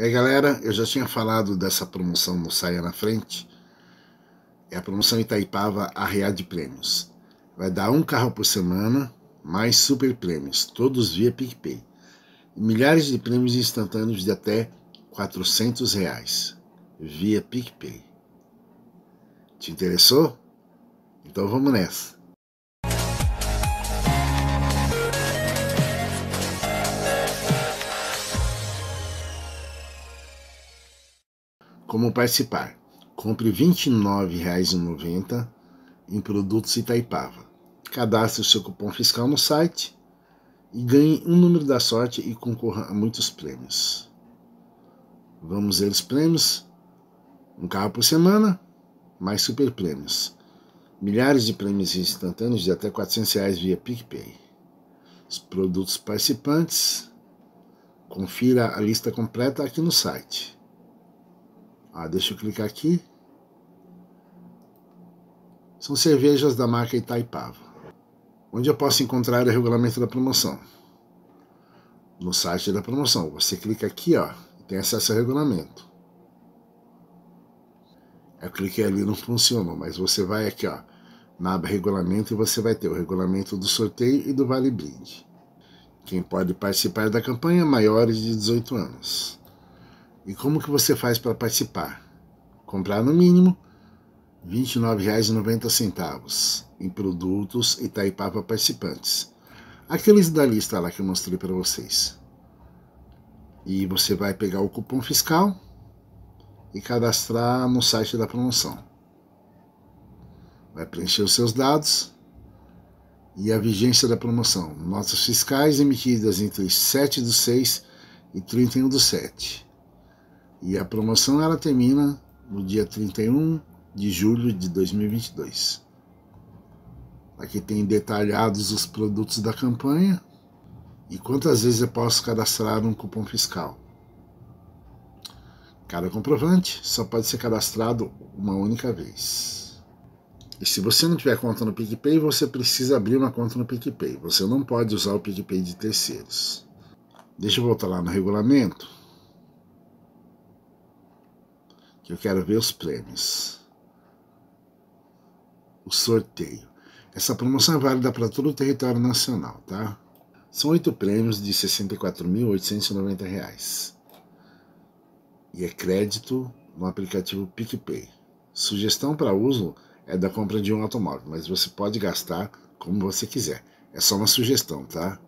E é, aí, galera, eu já tinha falado dessa promoção no Saia na Frente. É a promoção Itaipava Arrear de Prêmios. Vai dar um carro por semana, mais super prêmios, todos via PicPay. milhares de prêmios instantâneos de até 400 reais, via PicPay. Te interessou? Então vamos nessa. Como participar? Compre R$ 29,90 em produtos Itaipava. Cadastre o seu cupom fiscal no site e ganhe um número da sorte e concorra a muitos prêmios. Vamos ver os prêmios? Um carro por semana, mais super prêmios. Milhares de prêmios instantâneos de até R$ 400 reais via PicPay. Os produtos participantes, confira a lista completa aqui no site. Ah, deixa eu clicar aqui. São cervejas da marca Itaipava. Onde eu posso encontrar o regulamento da promoção? No site da promoção. Você clica aqui, ó, tem acesso ao regulamento. Eu cliquei ali, não funcionou, mas você vai aqui, ó, na aba regulamento e você vai ter o regulamento do sorteio e do vale brinde. Quem pode participar da campanha é maiores de 18 anos. E como que você faz para participar? Comprar no mínimo R$ 29,90 em produtos Itaipava tá participantes. Aqueles da lista lá que eu mostrei para vocês. E você vai pegar o cupom fiscal e cadastrar no site da promoção. Vai preencher os seus dados e a vigência da promoção. Notas fiscais emitidas entre 7 do 6 e 31 do 7 e a promoção ela termina no dia 31 de julho de 2022. Aqui tem detalhados os produtos da campanha e quantas vezes eu posso cadastrar um cupom fiscal. Cada comprovante só pode ser cadastrado uma única vez. E se você não tiver conta no PicPay, você precisa abrir uma conta no PicPay. Você não pode usar o PicPay de terceiros. Deixa eu voltar lá no regulamento que eu quero ver os prêmios. O sorteio. Essa promoção é válida para todo o território nacional, tá? São oito prêmios de R$ 64.890. E é crédito no aplicativo PicPay. Sugestão para uso é da compra de um automóvel, mas você pode gastar como você quiser. É só uma sugestão, tá?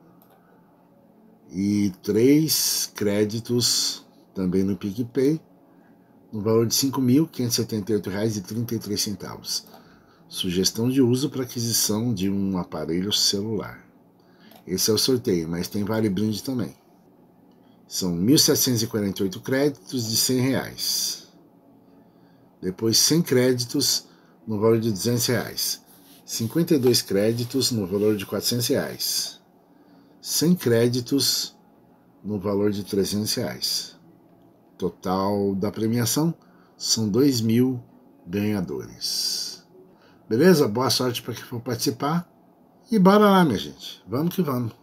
E três créditos também no PicPay no valor de R$ 5.578,33. Sugestão de uso para aquisição de um aparelho celular. Esse é o sorteio, mas tem vale brinde também. São 1.748 créditos de R$ 100,00. Depois 100 créditos no valor de R$ 200. Reais. 52 créditos no valor de R$ 400. Reais. 100 créditos no valor de R$ 300. Reais total da premiação são 2 mil ganhadores. Beleza? Boa sorte para quem for participar. E bora lá, minha gente. Vamos que vamos.